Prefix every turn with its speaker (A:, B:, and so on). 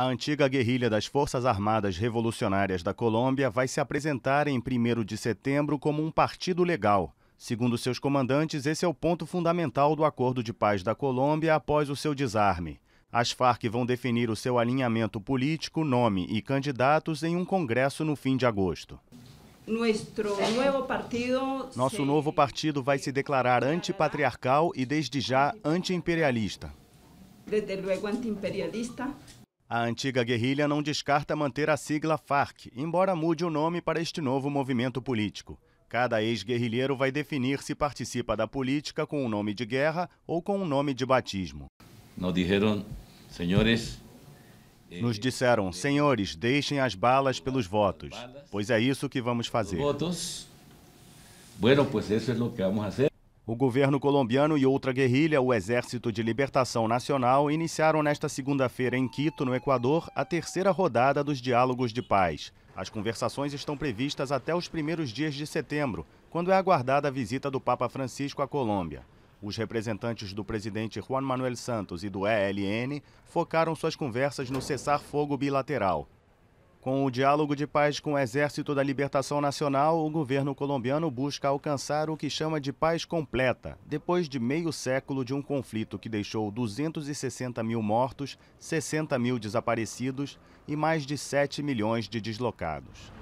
A: A antiga guerrilha das Forças Armadas Revolucionárias da Colômbia vai se apresentar em 1 de setembro como um partido legal. Segundo seus comandantes, esse é o ponto fundamental do acordo de paz da Colômbia após o seu desarme. As Farc vão definir o seu alinhamento político, nome e candidatos em um congresso no fim de agosto. Nosso novo partido vai se declarar antipatriarcal e, desde já, antiimperialista. Desde luego, antiimperialista. A antiga guerrilha não descarta manter a sigla FARC, embora mude o nome para este novo movimento político. Cada ex-guerrilheiro vai definir se participa da política com o um nome de guerra ou com o um nome de batismo. Nos disseram, senhores. Eh, Nos disseram, eh, senhores, deixem as balas pelos votos, pois é isso que vamos fazer. Votos.
B: Bueno, pues eso
A: es lo que vamos hacer. O governo colombiano e outra guerrilha, o Exército de Libertação Nacional, iniciaram nesta segunda-feira em Quito, no Equador, a terceira rodada dos diálogos de paz. As conversações estão previstas até os primeiros dias de setembro, quando é aguardada a visita do Papa Francisco à Colômbia. Os representantes do presidente Juan Manuel Santos e do ELN focaram suas conversas no cessar-fogo bilateral. Com o diálogo de paz com o Exército da Libertação Nacional, o governo colombiano busca alcançar o que chama de paz completa, depois de meio século de um conflito que deixou 260 mil mortos, 60 mil desaparecidos e mais de 7 milhões de deslocados.